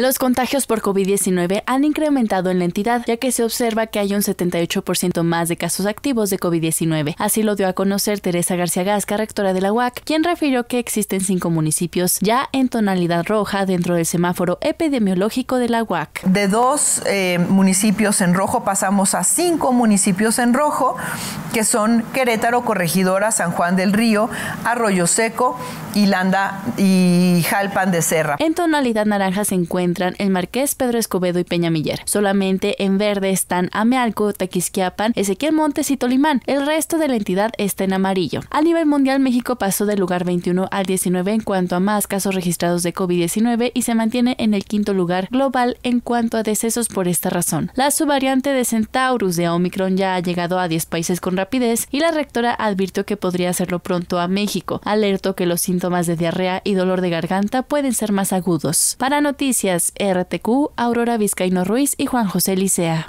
Los contagios por COVID-19 han incrementado en la entidad, ya que se observa que hay un 78% más de casos activos de COVID-19. Así lo dio a conocer Teresa García Gasca, rectora de la UAC, quien refirió que existen cinco municipios ya en tonalidad roja dentro del semáforo epidemiológico de la UAC. De dos eh, municipios en rojo pasamos a cinco municipios en rojo que son Querétaro, Corregidora, San Juan del Río, Arroyo Seco y y Jalpan de Serra. En tonalidad naranja se encuentran el Marqués Pedro Escobedo y Peña Solamente en verde están Amealco, Taquisquiapan, Ezequiel Montes y Tolimán. El resto de la entidad está en amarillo. A nivel mundial, México pasó del lugar 21 al 19 en cuanto a más casos registrados de COVID-19 y se mantiene en el quinto lugar global en cuanto a decesos por esta razón. La subvariante de Centaurus de Omicron ya ha llegado a 10 países con rapidez y la rectora advirtió que podría hacerlo pronto a México. Alertó que los síntomas de diarrea y dolor de garganta pueden ser más agudos. Para Noticias RTQ, Aurora Vizcaíno Ruiz y Juan José Licea.